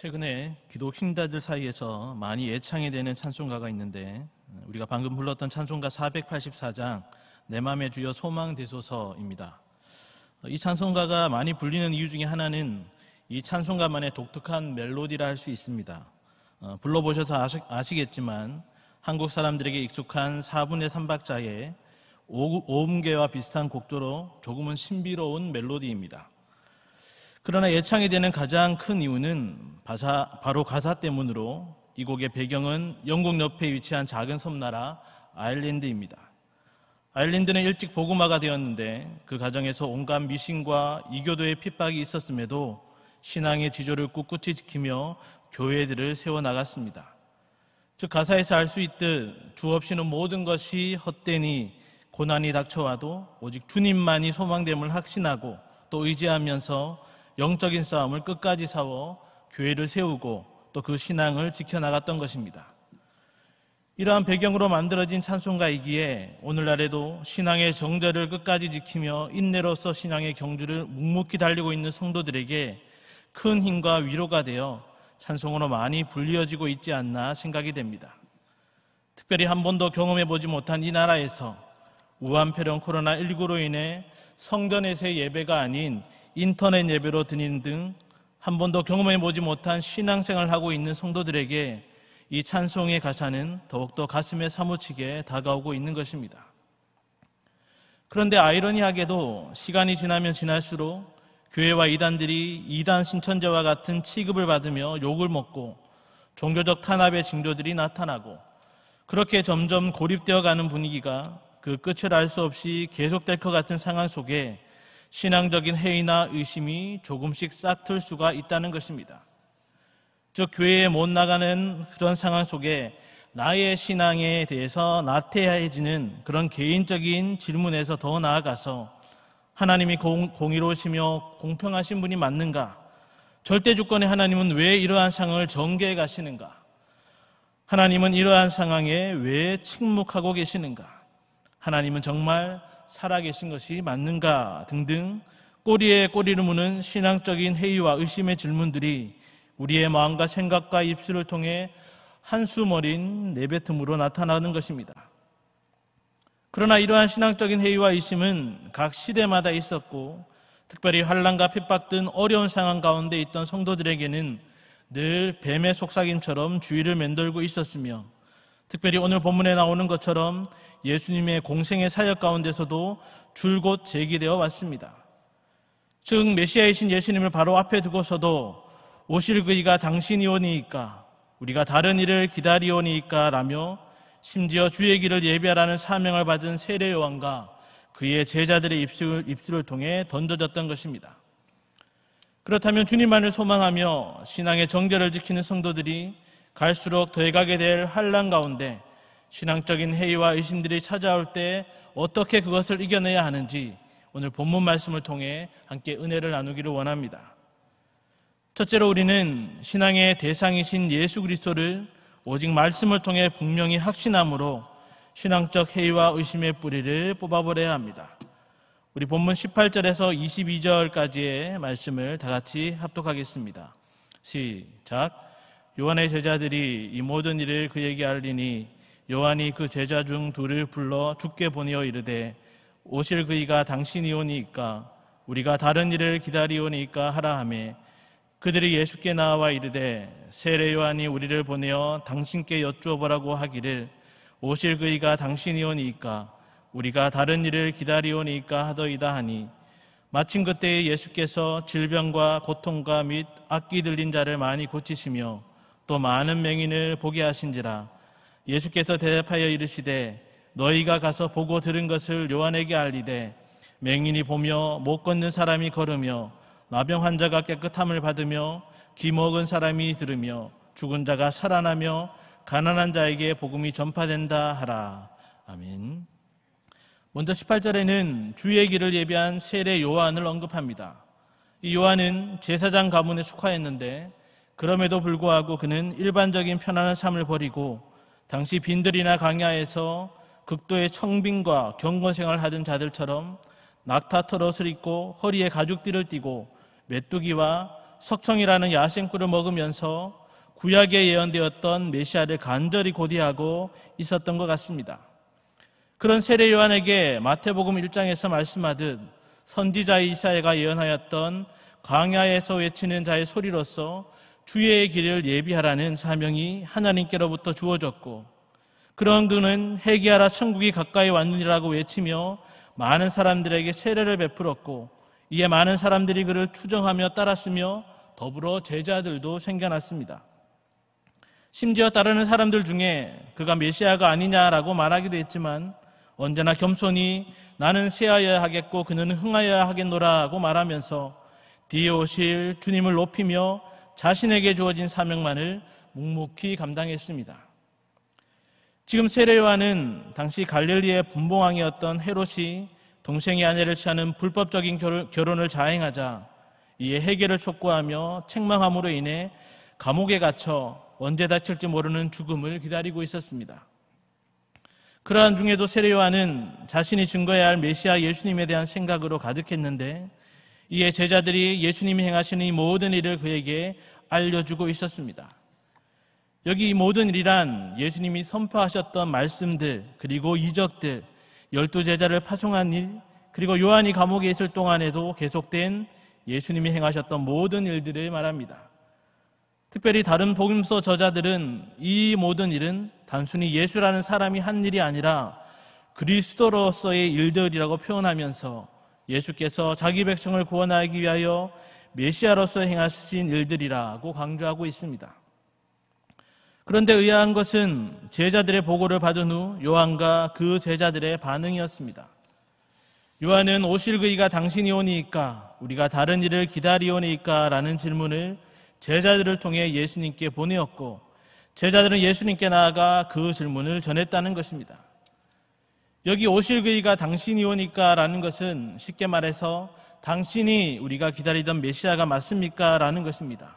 최근에 기독 신자들 사이에서 많이 애창이 되는 찬송가가 있는데 우리가 방금 불렀던 찬송가 484장 내 맘에 주여 소망 되소서입니다. 이 찬송가가 많이 불리는 이유 중에 하나는 이 찬송가만의 독특한 멜로디라 할 수 있습니다. 어, 불러보셔서 아시, 겠지만 한국 사람들에게 익숙한 4분의 3박자의 오음계와 비슷한 곡조로 조금은 신비로운 멜로디입니다. 그러나 예창이 되는 가장 큰 이유는 바사, 바로 가사 때문으로 이 곡의 배경은 영국 옆에 위치한 작은 섬나라 아일랜드입니다. 아일랜드는 일찍 보구마가 되었는데 그 가정에서 온갖 미신과 이교도의 핍박이 있었음에도 신앙의 지조를 꿋꿋이 지키며 교회들을 세워나갔습니다. 즉 가사에서 알 수 있듯 주 없이는 모든 것이 헛되니 고난이 닥쳐와도 오직 주님만이 소망됨을 확신하고 또 의지하면서 영적인 싸움을 끝까지 싸워 교회를 세우고 또 그 신앙을 지켜나갔던 것입니다. 이러한 배경으로 만들어진 찬송가이기에 오늘날에도 신앙의 정절을 끝까지 지키며 인내로서 신앙의 경주를 묵묵히 달리고 있는 성도들에게 큰 힘과 위로가 되어 찬송으로 많이 불리어지고 있지 않나 생각이 됩니다. 특별히 한 번도 경험해보지 못한 이 나라에서 우한폐렴 코로나19로 인해 성전에서의 예배가 아닌 인터넷 예배로 드리는 등 한 번도 경험해 보지 못한 신앙생활을 하고 있는 성도들에게 이 찬송의 가사는 더욱더 가슴에 사무치게 다가오고 있는 것입니다. 그런데 아이러니하게도 시간이 지나면 지날수록 교회와 이단들이 이단 신천자와 같은 취급을 받으며 욕을 먹고 종교적 탄압의 징조들이 나타나고 그렇게 점점 고립되어 가는 분위기가 그 끝을 알 수 없이 계속될 것 같은 상황 속에 신앙적인 해이나 의심이 조금씩 쌓을 수가 있다는 것입니다. 즉, 교회에 못 나가는 그런 상황 속에 나의 신앙에 대해서 나태해지는 그런 개인적인 질문에서 더 나아가서 하나님이 공, 공의로우시며 공평하신 분이 맞는가? 절대주권의 하나님은 왜 이러한 상황을 전개해 가시는가? 하나님은 이러한 상황에 왜 침묵하고 계시는가? 하나님은 정말 살아계신 것이 맞는가 등등 꼬리에 꼬리를 무는 신앙적인 회의와 의심의 질문들이 우리의 마음과 생각과 입술을 통해 한숨 어린 내뱉음으로 나타나는 것입니다. 그러나 이러한 신앙적인 회의와 의심은 각 시대마다 있었고 특별히 환란과 핍박 등 어려운 상황 가운데 있던 성도들에게는 늘 뱀의 속삭임처럼 주위를 맴돌고 있었으며 특별히 오늘 본문에 나오는 것처럼 예수님의 공생의 사역 가운데서도 줄곧 제기되어 왔습니다. 즉 메시아이신 예수님을 바로 앞에 두고서도 오실 그이가 당신이오니이까 우리가 다른 일을 기다리오니이까 라며 심지어 주의 길을 예비하라는 사명을 받은 세례 요한과 그의 제자들의 입술, 입술을 통해 던져졌던 것입니다. 그렇다면 주님만을 소망하며 신앙의 정결을 지키는 성도들이 갈수록 더해가게 될 한란 가운데 신앙적인 회의와 의심들이 찾아올 때 어떻게 그것을 이겨내야 하는지 오늘 본문 말씀을 통해 함께 은혜를 나누기를 원합니다. 첫째로 우리는 신앙의 대상이신 예수 그리스도를 오직 말씀을 통해 분명히 확신함으로 신앙적 회의와 의심의 뿌리를 뽑아버려야 합니다. 우리 본문 18절에서 22절까지의 말씀을 다 같이 합독하겠습니다. 시작. 요한의 제자들이 이 모든 일을 그에게 알리니 요한이 그 제자 중 둘을 불러 죽게 보내어 이르되 오실 그이가 당신이오니까 우리가 다른 일을 기다리오니까 하라 하며 그들이 예수께 나와 이르되 세례 요한이 우리를 보내어 당신께 여쭈어보라고 하기를 오실 그이가 당신이오니까 우리가 다른 일을 기다리오니까 하더이다 하니 마침 그때 예수께서 질병과 고통과 및 악기 들린 자를 많이 고치시며 또 많은 맹인을 보게 하신지라 예수께서 대답하여 이르시되 너희가 가서 보고 들은 것을 요한에게 알리되 맹인이 보며 못 걷는 사람이 걸으며 나병 환자가 깨끗함을 받으며 기먹은 사람이 들으며 죽은 자가 살아나며 가난한 자에게 복음이 전파된다 하라. 아멘. 먼저 18절에는 주의 길을 예비한 세례 요한을 언급합니다. 이 요한은 제사장 가문에 속하였는데 그럼에도 불구하고 그는 일반적인 편안한 삶을 버리고 당시 빈들이나 강야에서 극도의 청빈과 경건 생활을 하던 자들처럼 낙타 털옷을 입고 허리에 가죽띠를 띠고 메뚜기와 석청이라는 야생꿀을 먹으면서 구약에 예언되었던 메시아를 간절히 고대하고 있었던 것 같습니다. 그런 세례 요한에게 마태복음 1장에서 말씀하듯 선지자 이사야가 예언하였던 광야에서 외치는 자의 소리로서 주의 길을 예비하라는 사명이 하나님께로부터 주어졌고 그런 그는 회개하라 천국이 가까이 왔느니라고 외치며 많은 사람들에게 세례를 베풀었고 이에 많은 사람들이 그를 추정하며 따랐으며 더불어 제자들도 생겨났습니다. 심지어 따르는 사람들 중에 그가 메시아가 아니냐라고 말하기도 했지만 언제나 겸손히 나는 세하여야 하겠고 그는 흥하여야 하겠노라고 말하면서 뒤에 오실 주님을 높이며 자신에게 주어진 사명만을 묵묵히 감당했습니다. 지금 세례요한은 당시 갈릴리의 본봉왕이었던 헤롯이 동생의 아내를 취하는 불법적인 결혼을 자행하자 이에 해결을 촉구하며 책망함으로 인해 감옥에 갇혀 언제 다칠지 모르는 죽음을 기다리고 있었습니다. 그러한 중에도 세례요한은 자신이 증거해야 할 메시아 예수님에 대한 생각으로 가득했는데 이에 제자들이 예수님이 행하시는 이 모든 일을 그에게 알려주고 있었습니다. 여기 이 모든 일이란 예수님이 선포하셨던 말씀들, 그리고 이적들, 열두 제자를 파송한 일, 그리고 요한이 감옥에 있을 동안에도 계속된 예수님이 행하셨던 모든 일들을 말합니다. 특별히 다른 복음서 저자들은 이 모든 일은 단순히 예수라는 사람이 한 일이 아니라 그리스도로서의 일들이라고 표현하면서 예수께서 자기 백성을 구원하기 위하여 메시아로서 행하신 일들이라고 강조하고 있습니다. 그런데 의아한 것은 제자들의 보고를 받은 후 요한과 그 제자들의 반응이었습니다. 요한은 오실 그이가 당신이 오니까 우리가 다른 일을 기다리오니까 라는 질문을 제자들을 통해 예수님께 보내었고 제자들은 예수님께 나아가 그 질문을 전했다는 것입니다. 여기 오실 그이가 당신이 오니까 라는 것은 쉽게 말해서 당신이 우리가 기다리던 메시아가 맞습니까? 라는 것입니다.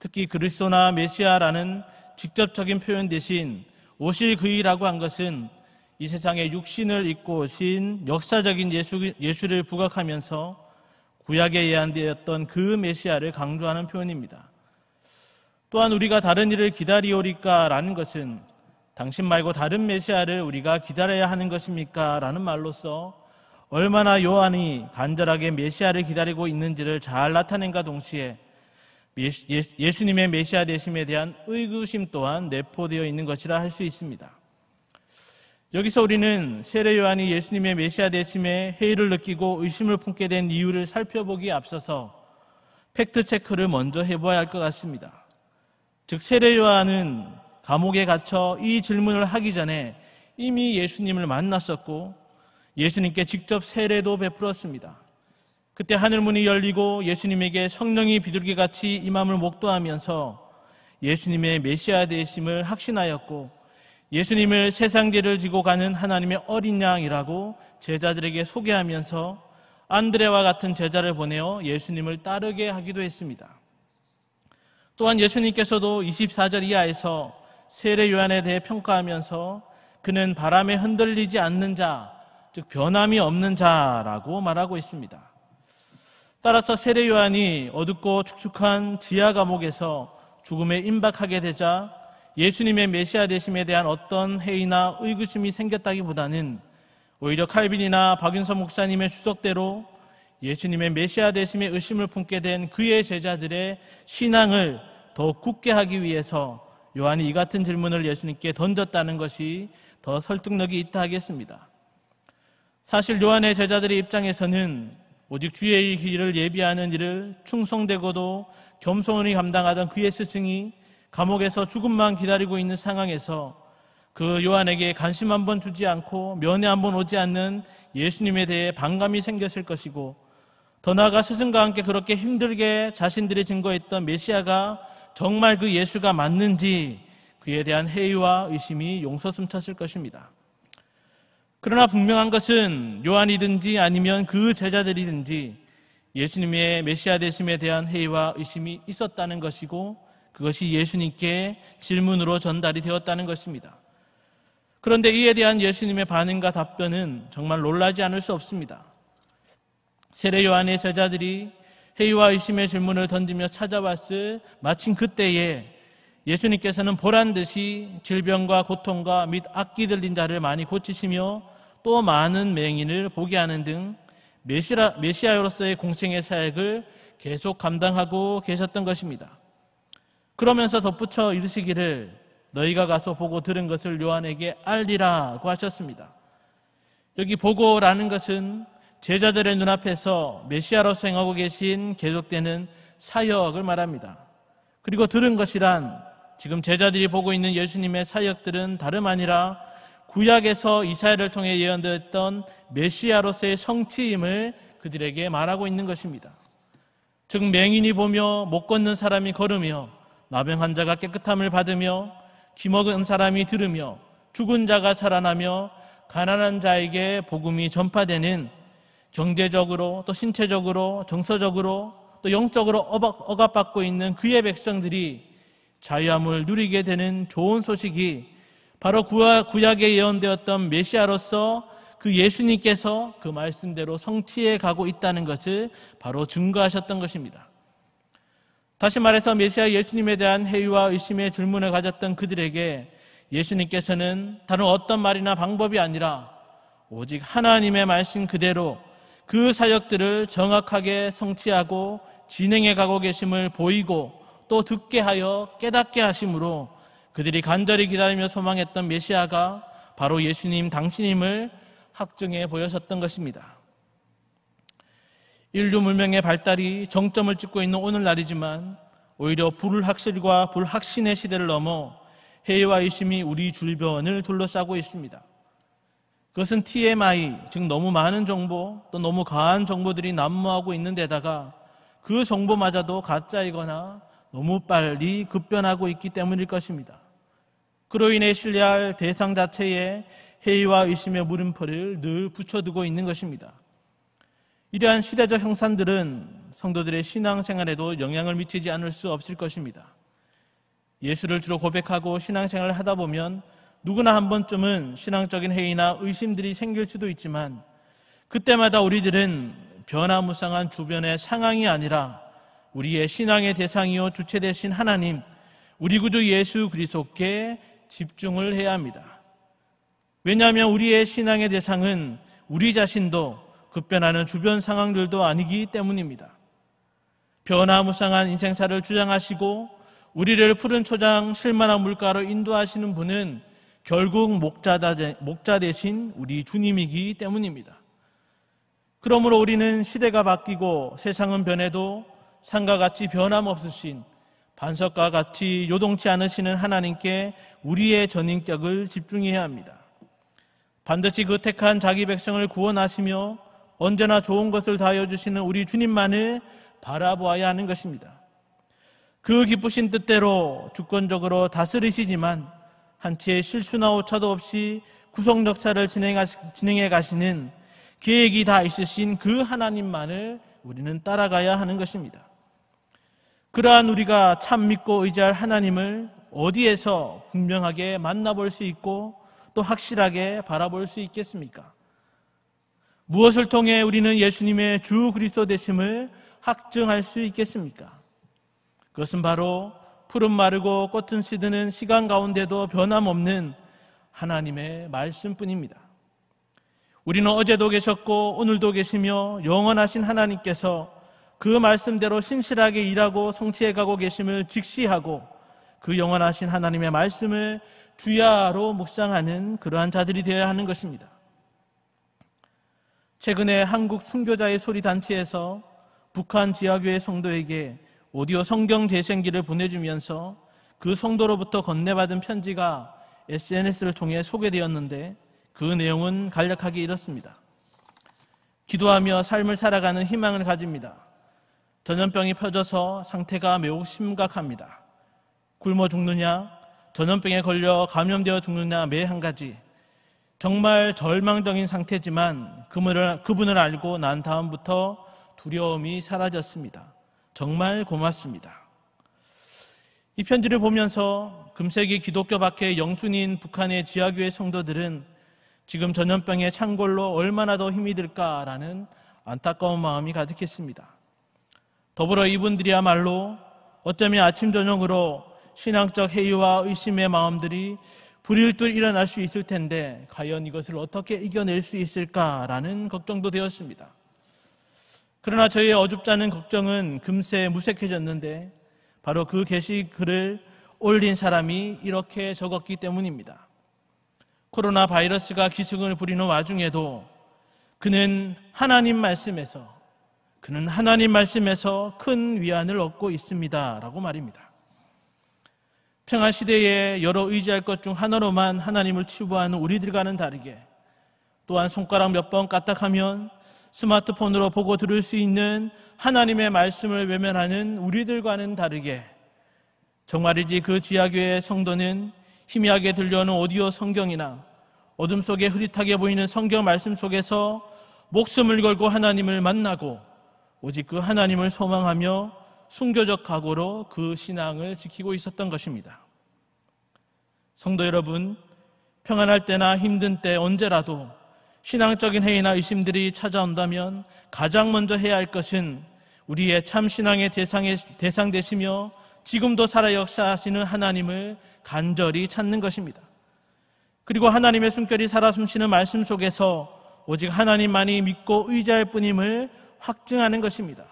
특히 그리스도나 메시아라는 직접적인 표현 대신 오실 그이라고 한 것은 이 세상에 육신을 입고 오신 역사적인 예수, 예수를 부각하면서 구약에 예한되었던 그 메시아를 강조하는 표현입니다. 또한 우리가 다른 일을 기다리오리까라는 것은 당신 말고 다른 메시아를 우리가 기다려야 하는 것입니까? 라는 말로써 얼마나 요한이 간절하게 메시아를 기다리고 있는지를 잘 나타낸가 동시에 예수, 님의 메시아 되심에 대한 의구심 또한 내포되어 있는 것이라 할 수 있습니다. 여기서 우리는 세례 요한이 예수님의 메시아 되심에 회의를 느끼고 의심을 품게 된 이유를 살펴보기 앞서서 팩트 체크를 먼저 해봐야 할 것 같습니다. 즉 세례 요한은 감옥에 갇혀 이 질문을 하기 전에 이미 예수님을 만났었고 예수님께 직접 세례도 베풀었습니다. 그때 하늘 문이 열리고 예수님에게 성령이 비둘기 같이 임함을 목도하면서 예수님의 메시아 되심을 확신하였고 예수님을 세상죄를 지고 가는 하나님의 어린 양이라고 제자들에게 소개하면서 안드레와 같은 제자를 보내어 예수님을 따르게 하기도 했습니다. 또한 예수님께서도 24절 이하에서 세례 요한에 대해 평가하면서 그는 바람에 흔들리지 않는 자, 즉 변함이 없는 자라고 말하고 있습니다. 따라서 세례 요한이 어둡고 축축한 지하 감옥에서 죽음에 임박하게 되자 예수님의 메시아 되심에 대한 어떤 회의나 의구심이 생겼다기보다는 오히려 칼빈이나 박윤선 목사님의 추석대로 예수님의 메시아 되심에 의심을 품게 된 그의 제자들의 신앙을 더 굳게 하기 위해서 요한이 이 같은 질문을 예수님께 던졌다는 것이 더 설득력이 있다 하겠습니다. 사실 요한의 제자들의 입장에서는 오직 주의 의 길을 예비하는 일을 충성되고도 겸손히 감당하던 그의 스승이 감옥에서 죽음만 기다리고 있는 상황에서 그 요한에게 관심 한번 주지 않고 면회 한 번 오지 않는 예수님에 대해 반감이 생겼을 것이고 더 나아가 스승과 함께 그렇게 힘들게 자신들이 증거했던 메시아가 정말 그 예수가 맞는지 그에 대한 회의와 의심이 용서 숨차을 것입니다. 그러나 분명한 것은 요한이든지 아니면 그 제자들이든지 예수님의 메시아 되심에 대한 회의와 의심이 있었다는 것이고 그것이 예수님께 질문으로 전달이 되었다는 것입니다. 그런데 이에 대한 예수님의 반응과 답변은 정말 놀라지 않을 수 없습니다. 세례 요한의 제자들이 회의와 의심의 질문을 던지며 찾아왔을 마침 그때에 예수님께서는 보란 듯이 질병과 고통과 및 악기 들린 자를 많이 고치시며 또 많은 맹인을 보게 하는 등 메시라, 메시아로서의 공생의 사역을 계속 감당하고 계셨던 것입니다. 그러면서 덧붙여 이르시기를 너희가 가서 보고 들은 것을 요한에게 알리라고 하셨습니다. 여기 보고라는 것은 제자들의 눈앞에서 메시아로서 행하고 계신 계속되는 사역을 말합니다. 그리고 들은 것이란 지금 제자들이 보고 있는 예수님의 사역들은 다름 아니라 구약에서 이사야를 통해 예언되었던 메시아로서의 성취임을 그들에게 말하고 있는 것입니다. 즉 맹인이 보며 못 걷는 사람이 걸으며 나병 환자가 깨끗함을 받으며 기먹은 사람이 들으며 죽은 자가 살아나며 가난한 자에게 복음이 전파되는 경제적으로 또 신체적으로 정서적으로 또 영적으로 억압받고 있는 그의 백성들이 자유함을 누리게 되는 좋은 소식이 바로 구약에 예언되었던 메시아로서 그 예수님께서 그 말씀대로 성취해 가고 있다는 것을 바로 증거하셨던 것입니다. 다시 말해서 메시아 예수님에 대한 회의와 의심의 질문을 가졌던 그들에게 예수님께서는 다른 어떤 말이나 방법이 아니라 오직 하나님의 말씀 그대로 그 사역들을 정확하게 성취하고 진행해 가고 계심을 보이고 또 듣게 하여 깨닫게 하심으로 그들이 간절히 기다리며 소망했던 메시아가 바로 예수님 당신임을 확증해 보여셨던 것입니다. 인류 문명의 발달이 정점을 찍고 있는 오늘날이지만 오히려 불확실과 불확신의 시대를 넘어 해외와 의심이 우리 주변을 둘러싸고 있습니다. 그것은 TMI, 즉 너무 많은 정보 또 너무 과한 정보들이 난무하고 있는 데다가 그 정보마저도 가짜이거나 너무 빨리 급변하고 있기 때문일 것입니다. 그로 인해 신뢰할 대상 자체에 회의와 의심의 물음표를 늘 붙여두고 있는 것입니다. 이러한 시대적 형산들은 성도들의 신앙생활에도 영향을 미치지 않을 수 없을 것입니다. 예수를 주로 고백하고 신앙생활을 하다 보면 누구나 한 번쯤은 신앙적인 회의나 의심들이 생길 수도 있지만 그때마다 우리들은 변화무쌍한 주변의 상황이 아니라 우리의 신앙의 대상이요 주체 되신 하나님 우리 구주 예수 그리스도께 집중을 해야 합니다. 왜냐하면 우리의 신앙의 대상은 우리 자신도 급변하는 주변 상황들도 아니기 때문입니다. 변화무쌍한 인생사를 주장하시고 우리를 푸른 초장 실만한 물가로 인도하시는 분은 결국 목자 대신 우리 주님이기 때문입니다. 그러므로 우리는 시대가 바뀌고 세상은 변해도 산과 같이 변함없으신 반석과 같이 요동치 않으시는 하나님께 우리의 전인격을 집중해야 합니다. 반드시 그 택한 자기 백성을 구원하시며 언제나 좋은 것을 다여 주시는 우리 주님만을 바라보아야 하는 것입니다. 그 기쁘신 뜻대로 주권적으로 다스리시지만 한치의 실수나 오차도 없이 구속 역사를 진행해 가시는 계획이 다 있으신 그 하나님만을 우리는 따라가야 하는 것입니다. 그러한 우리가 참 믿고 의지할 하나님을 어디에서 분명하게 만나볼 수 있고 또 확실하게 바라볼 수 있겠습니까? 무엇을 통해 우리는 예수님의 주 그리스도 되심을 확증할 수 있겠습니까? 그것은 바로 푸른 마르고 꽃은 시드는 시간 가운데도 변함없는 하나님의 말씀뿐입니다. 우리는 어제도 계셨고 오늘도 계시며 영원하신 하나님께서 그 말씀대로 신실하게 일하고 성취해 가고 계심을 직시하고 그 영원하신 하나님의 말씀을 주야로 묵상하는 그러한 자들이 되어야 하는 것입니다. 최근에 한국 순교자의 소리 단체에서 북한 지하교회 성도에게 오디오 성경 재생기를 보내주면서 그 성도로부터 건네받은 편지가 SNS를 통해 소개되었는데 그 내용은 간략하게 이렇습니다. 기도하며 삶을 살아가는 희망을 가집니다. 전염병이 퍼져서 상태가 매우 심각합니다. 굶어 죽느냐, 전염병에 걸려 감염되어 죽느냐 매 한 가지. 정말 절망적인 상태지만 그분을, 그분을 알고 난 다음부터 두려움이 사라졌습니다. 정말 고맙습니다. 이 편지를 보면서 금세기 기독교 밖의 영순인 북한의 지하교회 성도들은 지금 전염병의 창궐로 얼마나 더 힘이 들까라는 안타까운 마음이 가득했습니다. 더불어 이분들이야말로 어쩌면 아침 저녁으로 신앙적 회유와 의심의 마음들이 불일듯 일어날 수 있을 텐데 과연 이것을 어떻게 이겨낼 수 있을까라는 걱정도 되었습니다. 그러나 저희의 어줍잖은 걱정은 금세 무색해졌는데 바로 그 게시글을 올린 사람이 이렇게 적었기 때문입니다. 코로나 바이러스가 기승을 부리는 와중에도 그는 하나님 말씀에서 그는 하나님 말씀에서 큰 위안을 얻고 있습니다. 라고 말입니다. 평화 시대에 여러 의지할 것 중 하나로만 하나님을 치부하는 우리들과는 다르게 또한 손가락 몇 번 까딱하면 스마트폰으로 보고 들을 수 있는 하나님의 말씀을 외면하는 우리들과는 다르게 정말이지 그 지하교회의 성도는 희미하게 들려오는 오디오 성경이나 어둠 속에 흐릿하게 보이는 성경 말씀 속에서 목숨을 걸고 하나님을 만나고 오직 그 하나님을 소망하며 순교적 각오로 그 신앙을 지키고 있었던 것입니다. 성도 여러분, 평안할 때나 힘든 때 언제라도 신앙적인 해이나 의심들이 찾아온다면 가장 먼저 해야 할 것은 우리의 참 신앙의 대상에, 대상 되시며 지금도 살아 역사하시는 하나님을 간절히 찾는 것입니다. 그리고 하나님의 숨결이 살아 숨쉬는 말씀 속에서 오직 하나님만이 믿고 의지할 뿐임을 확증하는 것입니다.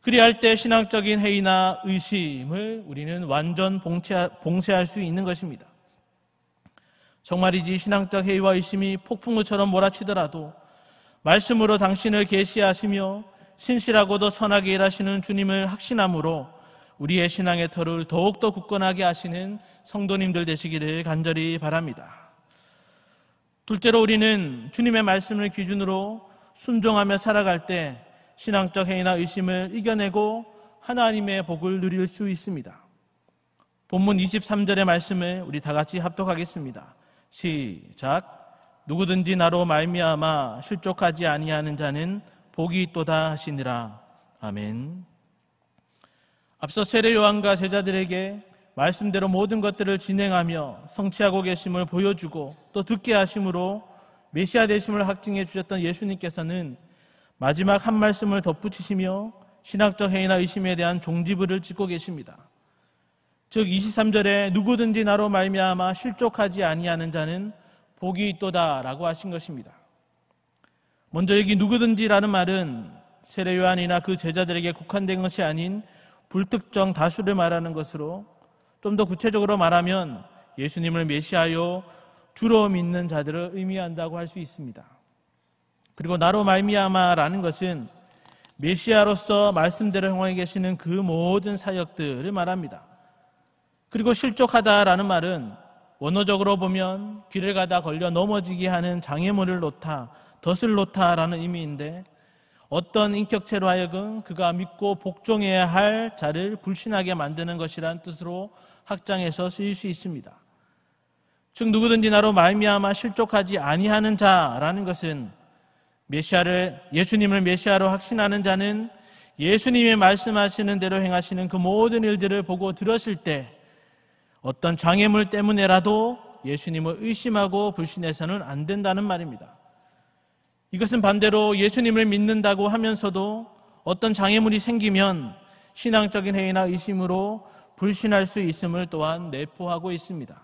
그리할 때 신앙적인 해이나 의심을 우리는 완전 봉쇄할 수 있는 것입니다. 정말이지 신앙적 회의와 의심이 폭풍우처럼 몰아치더라도 말씀으로 당신을 계시하시며 신실하고도 선하게 일하시는 주님을 확신함으로 우리의 신앙의 터를 더욱더 굳건하게 하시는 성도님들 되시기를 간절히 바랍니다. 둘째로 우리는 주님의 말씀을 기준으로 순종하며 살아갈 때 신앙적 행위나 의심을 이겨내고 하나님의 복을 누릴 수 있습니다. 본문 23절의 말씀을 우리 다 같이 합독하겠습니다. 시작 누구든지 나로 말미암아 실족하지 아니하는 자는 복이 있도다 하시니라 아멘 앞서 세례 요한과 제자들에게 말씀대로 모든 것들을 진행하며 성취하고 계심을 보여주고 또 듣게 하심으로 메시아 되심을 확증해 주셨던 예수님께서는 마지막 한 말씀을 덧붙이시며 신학적 해이나 의심에 대한 종지부를 짓고 계십니다. 즉 23절에 누구든지 나로 말미암아 실족하지 아니하는 자는 복이 있도다라고 하신 것입니다. 먼저 여기 누구든지라는 말은 세례 요한이나 그 제자들에게 국한된 것이 아닌 불특정 다수를 말하는 것으로 좀 더 구체적으로 말하면 예수님을 메시하여 주로 믿는 자들을 의미한다고 할 수 있습니다. 그리고 나로 말미암아라는 것은 메시아로서 말씀대로 행하에 계시는 그 모든 사역들을 말합니다. 그리고 실족하다라는 말은 원어적으로 보면 길을 가다 걸려 넘어지게 하는 장애물을 놓다, 덫을 놓다라는 의미인데 어떤 인격체로 하여금 그가 믿고 복종해야 할 자를 불신하게 만드는 것이란 뜻으로 학장에서 쓰일 수 있습니다. 즉 누구든지 나로 말미암아 실족하지 아니하는 자라는 것은 메시아를 예수님을 메시아로 확신하는 자는 예수님이 말씀하시는 대로 행하시는 그 모든 일들을 보고 들었을 때 어떤 장애물 때문에라도 예수님을 의심하고 불신해서는 안 된다는 말입니다. 이것은 반대로 예수님을 믿는다고 하면서도 어떤 장애물이 생기면 신앙적인 행위나 의심으로 불신할 수 있음을 또한 내포하고 있습니다.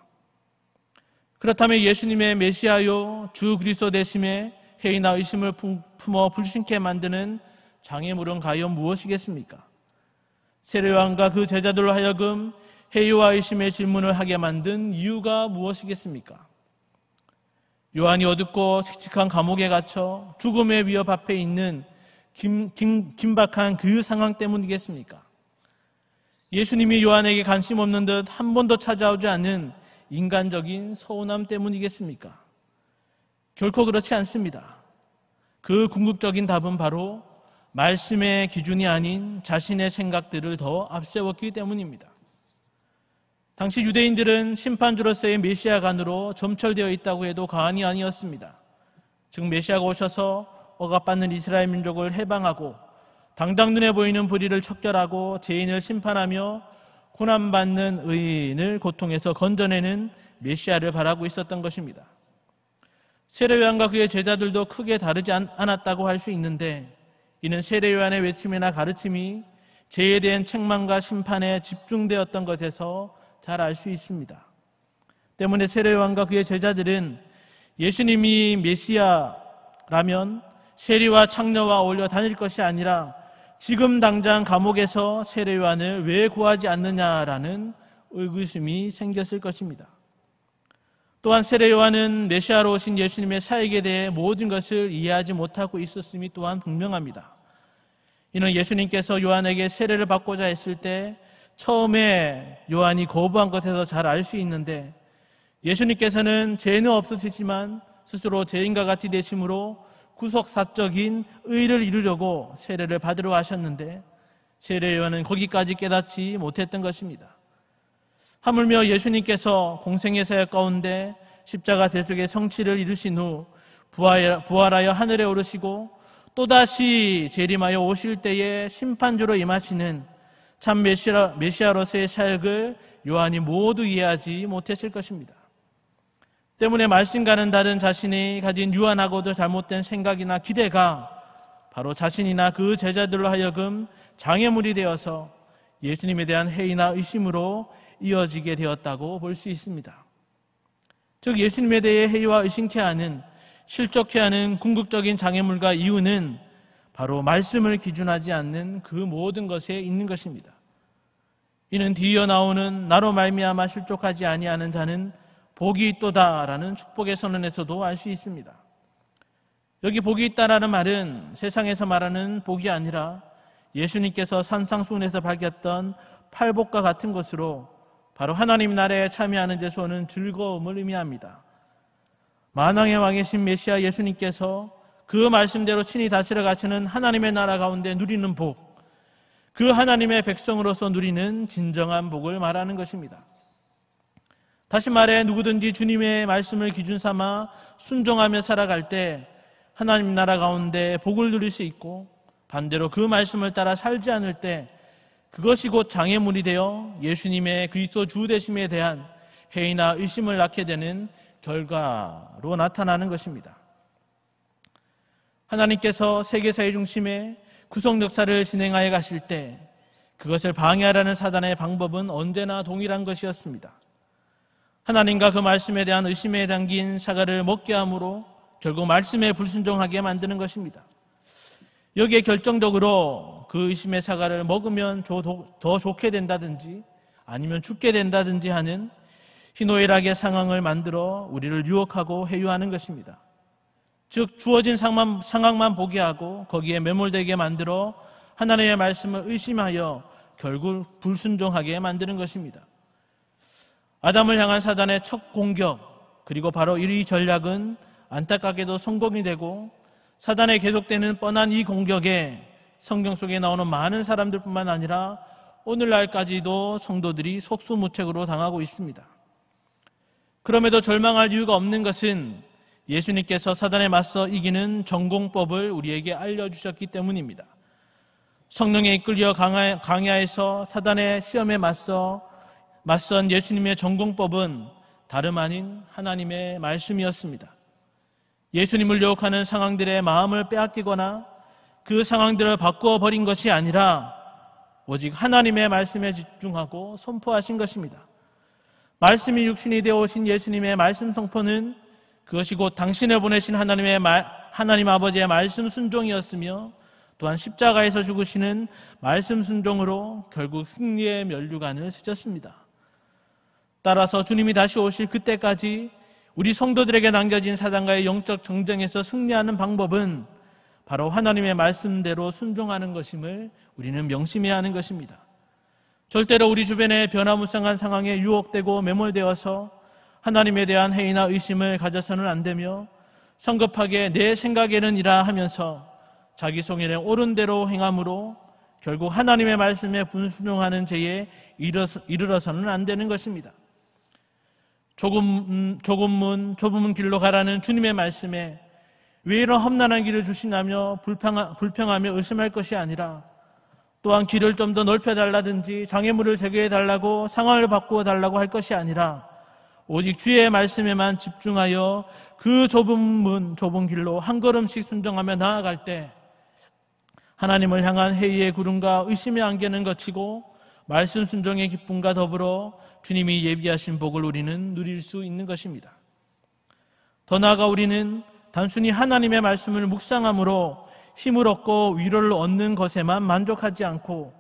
그렇다면 예수님의 메시아요 주 그리스도 대심에 회의나 의심을 품어 불신케 만드는 장애물은 과연 무엇이겠습니까? 세례왕과그 제자들로 하여금 회유와 의심의 질문을 하게 만든 이유가 무엇이겠습니까? 요한이 어둡고 칙칙한 감옥에 갇혀 죽음의 위협 앞에 있는 김, 김, 긴박한 그 상황 때문이겠습니까? 예수님이 요한에게 관심 없는 듯 한 번도 찾아오지 않은 인간적인 서운함 때문이겠습니까? 결코 그렇지 않습니다. 그 궁극적인 답은 바로 말씀의 기준이 아닌 자신의 생각들을 더 앞세웠기 때문입니다. 당시 유대인들은 심판주로서의 메시아 관으로 점철되어 있다고 해도 과언이 아니었습니다. 즉 메시아가 오셔서 억압받는 이스라엘 민족을 해방하고 당당 눈에 보이는 불의를 척결하고 죄인을 심판하며 고난받는 의인을 고통에서 건져내는 메시아를 바라고 있었던 것입니다. 세례요한과 그의 제자들도 크게 다르지 않았다고 할 수 있는데 이는 세례요한의 외침이나 가르침이 죄에 대한 책망과 심판에 집중되었던 것에서 잘알수 있습니다. 때문에 세례요과 그의 제자들은 예수님이 메시아라면 세리와 창녀와 어울려 다닐 것이 아니라 지금 당장 감옥에서 세례요한을 왜 구하지 않느냐라는 의구심이 생겼을 것입니다. 또한 세례요한은 메시아로 오신 예수님의 사역에 대해 모든 것을 이해하지 못하고 있었음이 또한 분명합니다. 이는 예수님께서 요한에게 세례를 받고자 했을 때 처음에 요한이 거부한 것에서 잘 알 수 있는데 예수님께서는 죄는 없으시지만 스스로 죄인과 같이 되심으로 구속사적인 의를 이루려고 세례를 받으러 가셨는데 세례 요한은 거기까지 깨닫지 못했던 것입니다. 하물며 예수님께서 공생의 사역 가운데 십자가 대속의 성취를 이루신 후 부활하여 하늘에 오르시고 또다시 재림하여 오실 때에 심판주로 임하시는 참 메시아, 메시아로서의 사역을 요한이 모두 이해하지 못했을 것입니다. 때문에 말씀과는 다른 자신이 가진 유한하고도 잘못된 생각이나 기대가 바로 자신이나 그 제자들로 하여금 장애물이 되어서 예수님에 대한 해이나 의심으로 이어지게 되었다고 볼 수 있습니다. 즉 예수님에 대해 해이와 의심케 하는 실족케 하는 궁극적인 장애물과 이유는 바로 말씀을 기준하지 않는 그 모든 것에 있는 것입니다. 이는 뒤이어 나오는 나로 말미암아 실족하지 아니하는 자는 복이 있도다라는 축복의 선언에서도 알 수 있습니다. 여기 복이 있다라는 말은 세상에서 말하는 복이 아니라 예수님께서 산상순에서 밝혔던 팔복과 같은 것으로 바로 하나님 나라에 참여하는 데서 오는 즐거움을 의미합니다. 만왕의 왕이신 메시아 예수님께서 그 말씀대로 친히 다스려 가시는 하나님의 나라 가운데 누리는 복, 그 하나님의 백성으로서 누리는 진정한 복을 말하는 것입니다. 다시 말해 누구든지 주님의 말씀을 기준 삼아 순종하며 살아갈 때 하나님 나라 가운데 복을 누릴 수 있고 반대로 그 말씀을 따라 살지 않을 때 그것이 곧 장애물이 되어 예수님의 그리스도 주 되심에 대한 회의나 의심을 낳게 되는 결과로 나타나는 것입니다. 하나님께서 세계사의 중심에 구속 역사를 진행하여 가실 때 그것을 방해하라는 사단의 방법은 언제나 동일한 것이었습니다. 하나님과 그 말씀에 대한 의심에 담긴 사과를 먹게 함으로 결국 말씀에 불순종하게 만드는 것입니다. 여기에 결정적으로 그 의심의 사과를 먹으면 더 좋게 된다든지 아니면 죽게 된다든지 하는 희노애락의 상황을 만들어 우리를 유혹하고 회유하는 것입니다. 즉 주어진 상황만, 상황만 보게 하고 거기에 매몰되게 만들어 하나님의 말씀을 의심하여 결국 불순종하게 만드는 것입니다. 아담을 향한 사단의 첫 공격 그리고 바로 이 전략은 안타깝게도 성공이 되고 사단의 계속되는 뻔한 이 공격에 성경 속에 나오는 많은 사람들뿐만 아니라 오늘날까지도 성도들이 속수무책으로 당하고 있습니다. 그럼에도 절망할 이유가 없는 것은 예수님께서 사단에 맞서 이기는 전공법을 우리에게 알려주셨기 때문입니다. 성령에 이끌려 강야에서 사단의 시험에 맞서 맞선 예수님의 전공법은 다름 아닌 하나님의 말씀이었습니다. 예수님을 욕하는 상황들의 마음을 빼앗기거나 그 상황들을 바꾸어 버린 것이 아니라 오직 하나님의 말씀에 집중하고 선포하신 것입니다. 말씀이 육신이 되어 오신 예수님의 말씀 성포는 그것이 곧 당신을 보내신 하나님의 말, 하나님 아버지의 말씀 순종이었으며 또한 십자가에서 죽으시는 말씀 순종으로 결국 승리의 면류관을 쓰셨습니다. 따라서 주님이 다시 오실 그때까지 우리 성도들에게 남겨진 사단과의 영적 정쟁에서 승리하는 방법은 바로 하나님의 말씀대로 순종하는 것임을 우리는 명심해야 하는 것입니다. 절대로 우리 주변의 변화무쌍한 상황에 유혹되고 매몰되어서 하나님에 대한 회의나 의심을 가져서는 안 되며 성급하게 내 생각에는 이라 하면서 자기 속에는 옳은 대로 행함으로 결국 하나님의 말씀에 분수령하는 죄에 이르러서는 안 되는 것입니다. 조금, 음, 조금은 좁은 길로 가라는 주님의 말씀에 왜 이런 험난한 길을 주시냐며 불평하, 불평하며 의심할 것이 아니라 또한 길을 좀 더 넓혀달라든지 장애물을 제거해달라고 상황을 바꾸어달라고 할 것이 아니라 오직 주의 말씀에만 집중하여 그 좁은 문, 좁은 길로 한 걸음씩 순정하며 나아갈 때 하나님을 향한 회의의 구름과 의심의 안개는 거치고 말씀 순종의 기쁨과 더불어 주님이 예비하신 복을 우리는 누릴 수 있는 것입니다. 더 나아가 우리는 단순히 하나님의 말씀을 묵상함으로 힘을 얻고 위로를 얻는 것에만 만족하지 않고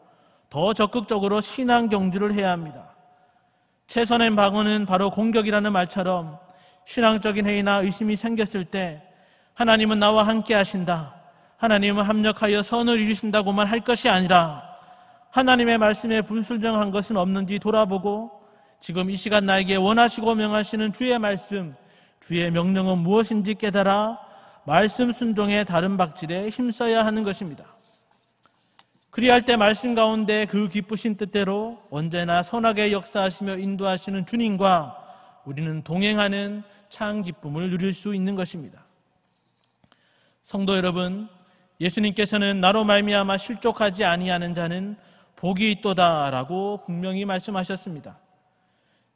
더 적극적으로 신앙 경주를 해야 합니다. 최선의 방어는 바로 공격이라는 말처럼 신앙적인 회의나 의심이 생겼을 때 하나님은 나와 함께 하신다. 하나님은 합력하여 선을 이루신다고만 할 것이 아니라 하나님의 말씀에 분술정한 것은 없는지 돌아보고 지금 이 시간 나에게 원하시고 명하시는 주의 말씀, 주의 명령은 무엇인지 깨달아 말씀 순종의 다른 박질에 힘써야 하는 것입니다. 그리할 때 말씀 가운데 그 기쁘신 뜻대로 언제나 선하게 역사하시며 인도하시는 주님과 우리는 동행하는 창 기쁨을 누릴 수 있는 것입니다. 성도 여러분, 예수님께서는 나로 말미암아 실족하지 아니하는 자는 복이 있도다라고 분명히 말씀하셨습니다.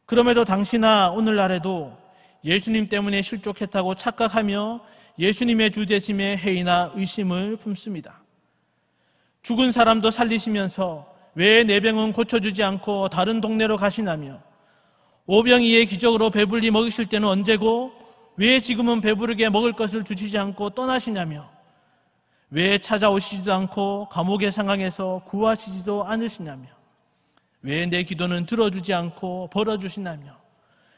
그럼에도 당신아 오늘날에도 예수님 때문에 실족했다고 착각하며 예수님의 주제심에 해이나 의심을 품습니다. 죽은 사람도 살리시면서 왜 내병은 고쳐주지 않고 다른 동네로 가시나며 오병이의 기적으로 배불리 먹이실 때는 언제고 왜 지금은 배부르게 먹을 것을 주시지 않고 떠나시냐며 왜 찾아오시지도 않고 감옥의 상황에서 구하시지도 않으시냐며 왜 내 기도는 들어주지 않고 벌어주시냐며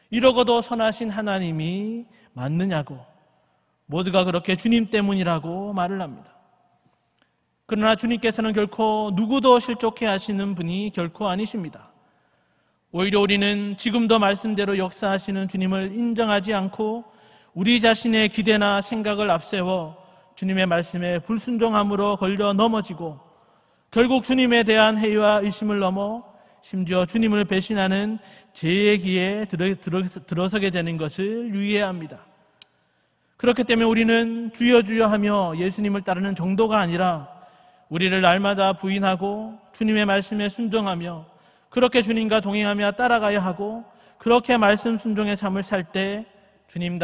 이러고도 선하신 하나님이 맞느냐고 모두가 그렇게 주님 때문이라고 말을 합니다. 그러나 주님께서는 결코 누구도 실족해 하시는 분이 결코 아니십니다. 오히려 우리는 지금도 말씀대로 역사하시는 주님을 인정하지 않고 우리 자신의 기대나 생각을 앞세워 주님의 말씀에 불순종함으로 걸려 넘어지고 결국 주님에 대한 회의와 의심을 넘어 심지어 주님을 배신하는 죄의 기에 들어, 들어, 들어서게 되는 것을 유의해야 합니다. 그렇기 때문에 우리는 주여 주여 하며 예수님을 따르는 정도가 아니라 우리를 날마다 부인하고 주님의 말씀에 순종하며 그렇게 주님과 동행하며 따라가야 하고 그렇게 말씀 순종의 잠을 살 때 주님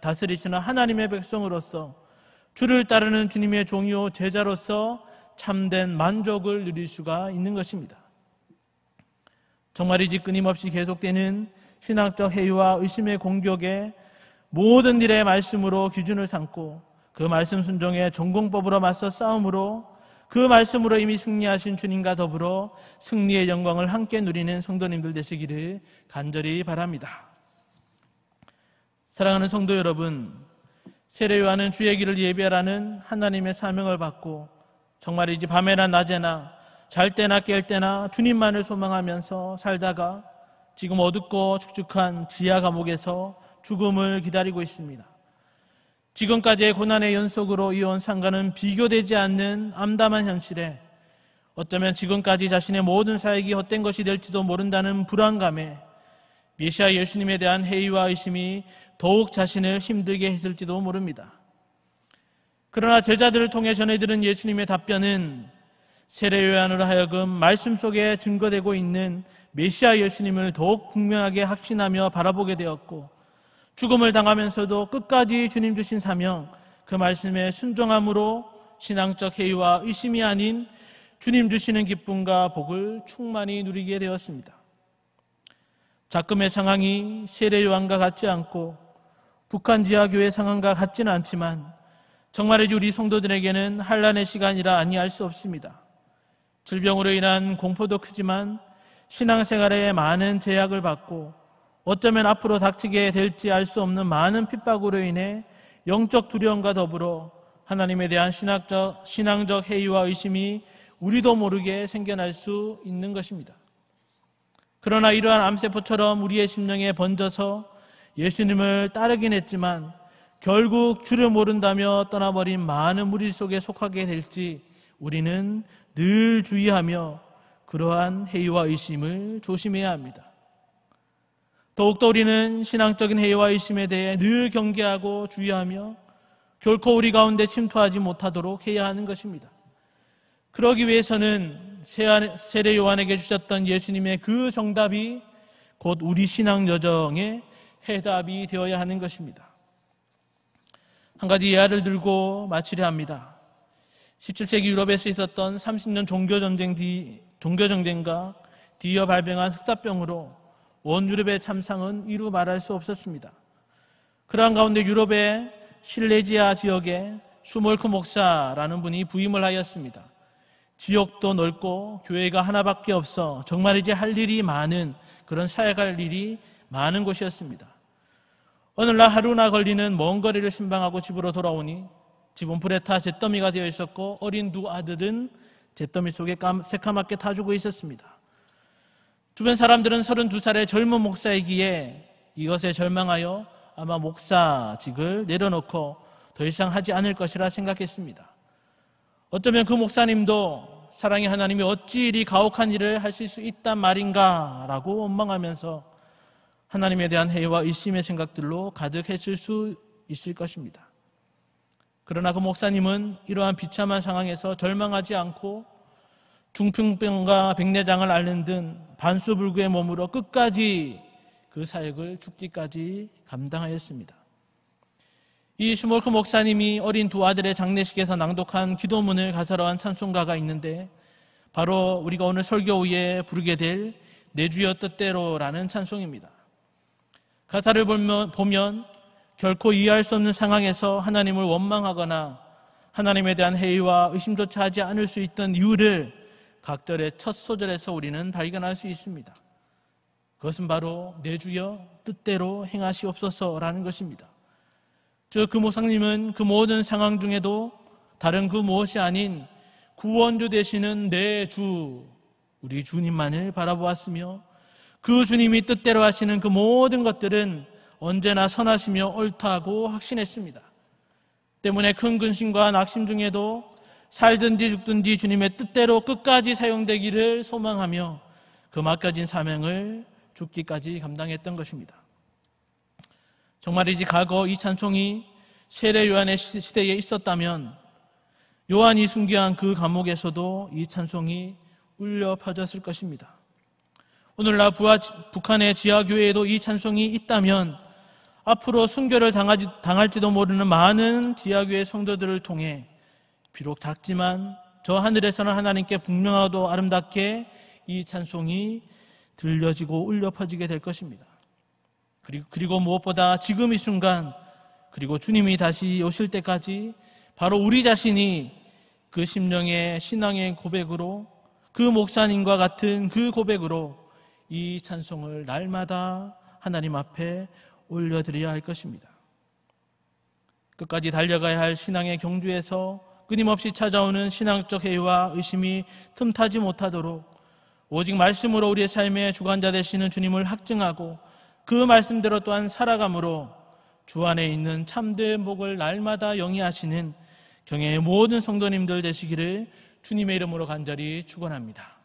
다스리시는 하나님의 백성으로서 주를 따르는 주님의 종이요 제자로서 참된 만족을 누릴 수가 있는 것입니다. 정말이지 끊임없이 계속되는 신학적 해유와 의심의 공격에 모든 일의 말씀으로 기준을 삼고 그 말씀 순종의 전공법으로 맞서 싸움으로 그 말씀으로 이미 승리하신 주님과 더불어 승리의 영광을 함께 누리는 성도님들 되시기를 간절히 바랍니다. 사랑하는 성도 여러분, 세례요한은 주의 길을 예배하라는 하나님의 사명을 받고 정말이지 밤에나 낮에나 잘 때나 깰 때나 주님만을 소망하면서 살다가 지금 어둡고 축축한 지하 감옥에서 죽음을 기다리고 있습니다. 지금까지의 고난의 연속으로 이어온 상가는 비교되지 않는 암담한 현실에 어쩌면 지금까지 자신의 모든 사역이 헛된 것이 될지도 모른다는 불안감에 메시아 예수님에 대한 회의와 의심이 더욱 자신을 힘들게 했을지도 모릅니다. 그러나 제자들을 통해 전해들은 예수님의 답변은 세례 요한으로 하여금 말씀 속에 증거되고 있는 메시아 예수님을 더욱 분명하게 확신하며 바라보게 되었고 죽음을 당하면서도 끝까지 주님 주신 사명, 그 말씀에 순종함으로 신앙적 회의와 의심이 아닌 주님 주시는 기쁨과 복을 충만히 누리게 되었습니다. 자금의 상황이 세례 요한과 같지 않고 북한 지하교회 상황과 같지는 않지만 정말이 우리 성도들에게는 한란의 시간이라 아니할 수 없습니다. 질병으로 인한 공포도 크지만 신앙생활에 많은 제약을 받고 어쩌면 앞으로 닥치게 될지 알 수 없는 많은 핍박으로 인해 영적 두려움과 더불어 하나님에 대한 신학적, 신앙적 해이와 의심이 우리도 모르게 생겨날 수 있는 것입니다. 그러나 이러한 암세포처럼 우리의 심령에 번져서 예수님을 따르긴 했지만 결국 주를 모른다며 떠나버린 많은 무리 속에 속하게 될지 우리는 늘 주의하며 그러한 해이와 의심을 조심해야 합니다. 더욱더 우리는 신앙적인 해와 의심에 대해 늘 경계하고 주의하며 결코 우리 가운데 침투하지 못하도록 해야 하는 것입니다. 그러기 위해서는 세례 요한에게 주셨던 예수님의 그 정답이 곧 우리 신앙 여정의 해답이 되어야 하는 것입니다. 한 가지 예화를 들고 마치려 합니다. 17세기 유럽에서 있었던 30년 종교전쟁 뒤, 종교전쟁과 뒤이어 발병한 흑사병으로 원유럽의 참상은 이루 말할 수 없었습니다. 그러한 가운데 유럽의 실레지아 지역에 슈몰크 목사라는 분이 부임을 하였습니다. 지역도 넓고 교회가 하나밖에 없어 정말 이제 할 일이 많은 그런 사역할 일이 많은 곳이었습니다. 어느날 하루나 걸리는 먼 거리를 신방하고 집으로 돌아오니 집은 불에 타 잿더미가 되어 있었고 어린 두 아들은 잿더미 속에 새카맣게 타주고 있었습니다. 주변 사람들은 32살의 젊은 목사이기에 이것에 절망하여 아마 목사직을 내려놓고 더 이상 하지 않을 것이라 생각했습니다. 어쩌면 그 목사님도 사랑의 하나님이 어찌 이리 가혹한 일을 하실 수 있단 말인가라고 원망하면서 하나님에 대한 해와 의심의 생각들로 가득해질수 있을 것입니다. 그러나 그 목사님은 이러한 비참한 상황에서 절망하지 않고 중풍병과 백내장을 앓는 등반수불구의 몸으로 끝까지 그 사역을 죽기까지 감당하였습니다. 이 슈몰크 목사님이 어린 두 아들의 장례식에서 낭독한 기도문을 가사로한 찬송가가 있는데 바로 우리가 오늘 설교 후에 부르게 될 내주여 뜻대로라는 찬송입니다. 가사를 보면, 보면 결코 이해할 수 없는 상황에서 하나님을 원망하거나 하나님에 대한 회의와 의심조차 하지 않을 수 있던 이유를 각절의 첫 소절에서 우리는 발견할 수 있습니다. 그것은 바로 내 주여 뜻대로 행하시옵소서라는 것입니다. 즉 그 모상님은 그 모든 상황 중에도 다른 그 무엇이 아닌 구원주 되시는 내 주, 우리 주님만을 바라보았으며 그 주님이 뜻대로 하시는 그 모든 것들은 언제나 선하시며 옳다고 확신했습니다. 때문에 큰 근심과 낙심 중에도 살든지 죽든지 주님의 뜻대로 끝까지 사용되기를 소망하며 그 맡겨진 사명을 죽기까지 감당했던 것입니다. 정말이지 과거 이 찬송이 세례 요한의 시대에 있었다면 요한이 순교한 그 감옥에서도 이 찬송이 울려 퍼졌을 것입니다. 오늘날 부하, 북한의 지하교회에도 이 찬송이 있다면 앞으로 순교를 당하지, 당할지도 모르는 많은 지하교회 성도들을 통해 비록 작지만 저 하늘에서는 하나님께 분명하고 아름답게 이 찬송이 들려지고 울려 퍼지게 될 것입니다. 그리고, 그리고 무엇보다 지금 이 순간 그리고 주님이 다시 오실 때까지 바로 우리 자신이 그 심령의 신앙의 고백으로 그 목사님과 같은 그 고백으로 이 찬송을 날마다 하나님 앞에 올려드려야 할 것입니다. 끝까지 달려가야 할 신앙의 경주에서 끊임없이 찾아오는 신앙적 회의와 의심이 틈타지 못하도록 오직 말씀으로 우리의 삶의 주관자 되시는 주님을 확증하고 그 말씀대로 또한 살아감으로 주 안에 있는 참된 복을 날마다 영위하시는 경애의 모든 성도님들 되시기를 주님의 이름으로 간절히 축원합니다.